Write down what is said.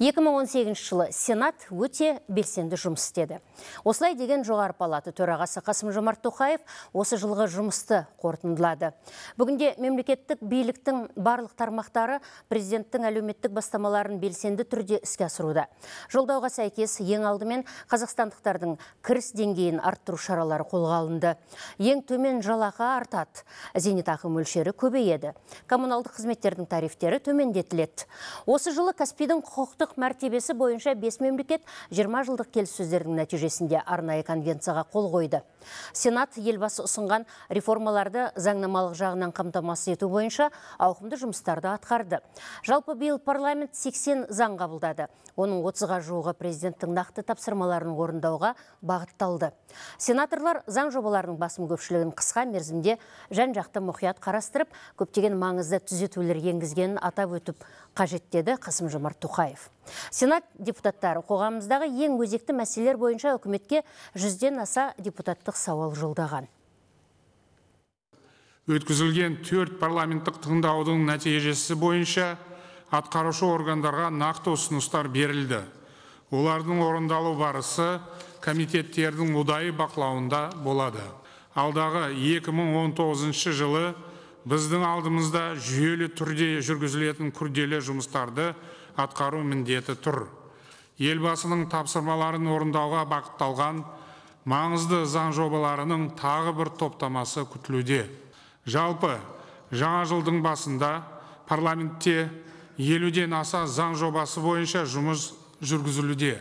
2018 жылы Сенат өте белсенді жұмыс істеді. Осылай деген жоғары палаты төрағасы Қасым Жомарт Тоқаев осы жылғы жұмысты қортындылады. Бүгінде мемлекеттік биліктің барлық тармақтары президенттің әлеуметтік бастамаларын белсенді түрде іске асыруда. Жолдауға сәйкес ең алдымен қазақстандықтардың кіріс деңгейін арттыру шаралары қолға алынды. Ең төмен жалақы артады, зейнетақы мөлшері көбейеді. Коммуналдық қызметтердің тарифтері төмендетіледі. Осы жылы Каспийдің құқықтық құқықтық мәртебесі бойынша бес мемлекет 20 жылдық келіссөздердің нәтижесінде арнайы конвенцияға қол қойды. Сенат елбасы ұсынған реформаларды заңнамалық жағынан қамтамасыз ету бойынша ауқымды жұмыстарды атқарды. Жалпы биыл парламент 80 заң қабылдады. Оның 30-ға жуығы президенттің нақты тапсырмаларын орындауға бағытталды. Сенаторлар заң жобаларының басым көпшілігін қысқа мерзімде жан жақты мұқият қарастырып, көптеген маңызды түзетулер енгізгенін атап өтіп қажеттеді Қасым Жомарт Тоқаев сенат депутаттары қоғамыздағы ең өзекті мәселелер бойынша үкіметке жүзден аса депутаттық сауал жолдаған өткізілген төрт парламенттік тыңдаудың нәтижесі бойынша атқарушы органдарға нақты ұсыныстар берілді олардың орындалу барысы комитеттердің ұдайы бақылауында болады алдағы 2019 жылы біздің алдымызда жүйелі түрде жүргізілетін күрделі жұмыстарды атқару міндеті тұр елбасының тапсырмаларын орындауға бағытталған маңызды заң жобаларының тағы бір топтамасы күтілуде жалпы жаңа жылдың басында парламентте елуден аса заң жобасы бойынша жұмыс жүргізілуде